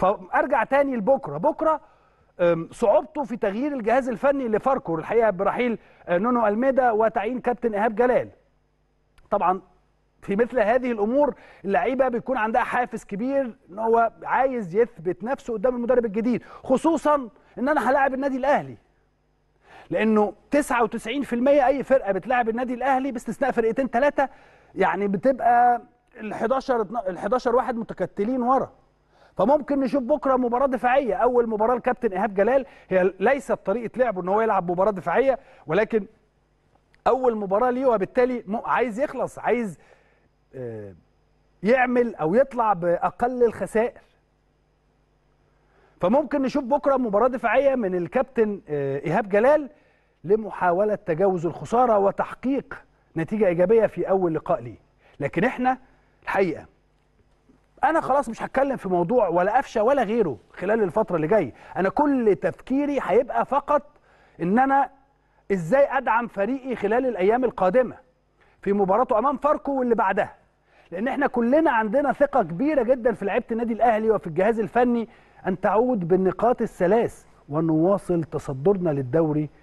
فارجع تاني لبكره بكره صعوبته في تغيير الجهاز الفني لفاركو الحقيقه برحيل أه، نونو الميدا وتعيين كابتن ايهاب جلال طبعا في مثل هذه الامور اللعيبه بيكون عندها حافز كبير ان هو عايز يثبت نفسه قدام المدرب الجديد خصوصا ان انا هلاعب النادي الاهلي لانه 99% اي فرقه بتلاعب النادي الاهلي باستثناء فرقتين ثلاثه يعني بتبقى ال 11 ال 11 واحد متكتلين ورا فممكن نشوف بكره مباراه دفاعيه اول مباراه لكابتن ايهاب جلال هي ليست طريقه لعبه ان هو يلعب مباراه دفاعيه ولكن اول مباراه ليه وبالتالي عايز يخلص عايز آه، يعمل او يطلع باقل الخسائر فممكن نشوف بكره مباراه دفاعيه من الكابتن آه، ايهاب جلال لمحاوله تجاوز الخساره وتحقيق نتيجه ايجابيه في اول لقاء ليه لكن احنا الحقيقه انا خلاص مش هتكلم في موضوع ولا قفشه ولا غيره خلال الفتره اللي جايه انا كل تفكيري هيبقى فقط ان انا ازاي ادعم فريقي خلال الايام القادمه في مباراته امام فاركو واللي بعدها لان احنا كلنا عندنا ثقه كبيره جدا في لعيبه النادي الاهلي وفي الجهاز الفني ان تعود بالنقاط الثلاث ونواصل تصدرنا للدوري